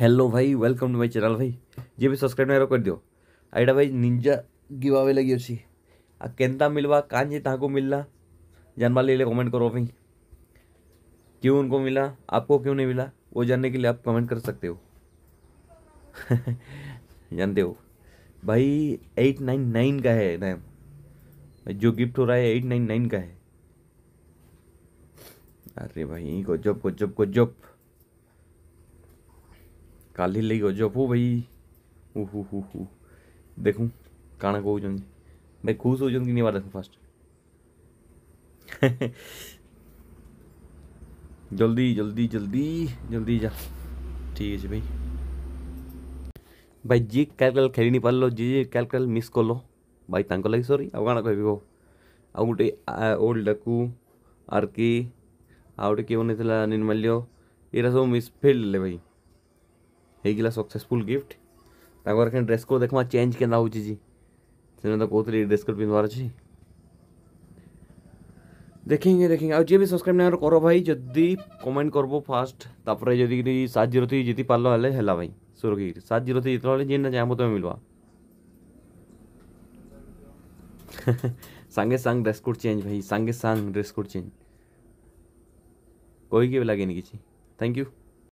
hello भाई welcome to my channel भाई જે भी सब्सक्राइब नहीं कर दियो આઈડા भाई निंजा ગીવ આવે લાગ્યો છે આ કેન્તા મિલવા કાં જે તાકો जानवा ले ले कमेंट करो भाई क्यों उनको मिला आपको क्यों नहीं मिला वो जानने के लिए आप कमेंट कर सकते हो जानते हो भाई एट नाइन नाइन का है रैम जो गिफ्ट हो रहा है एट नाइन नाइन का है अरे भाई गजब गजब गजब कल ले हो जो भू भाई उहु हु हु देखु काना को भाई खुश हो जों कि बार देखो फर्स्ट जल्दी जल्दी जल्दी जल्दी जा ठीक है भाई भाई जी कैलकुलेटर खेली नहीं पालो जी जी कैलकुलेटर मिस करलो भाई तांको लागि सॉरी आ गाना कहबी आ गुटे ओल्ड डाकू आरके आ के किए थला निर्मल्य एरा सब मिस फेल भाई होगा सक्सेसफुल गिफ्ट तक ड्रेस कोड देख चेंज के कहते ड्रेस कोड पिंधार अच्छे देखेंगे देखेंगे आज जी भी सब्सक्राइब नहीं करो भाई जदि कमेंट करब फास्ट तापर जदि सात जीरो जीती पार्ल हेल्ले हेला भाई सुरखी सात जीरो जीत जी ना चाहे तुम्हें मिलवा सांगे सांग ड्रेस कोड चेंज भाई सांगे सांग ड्रेस कोड चेंज कोई के लगे नहीं किसी थैंक यू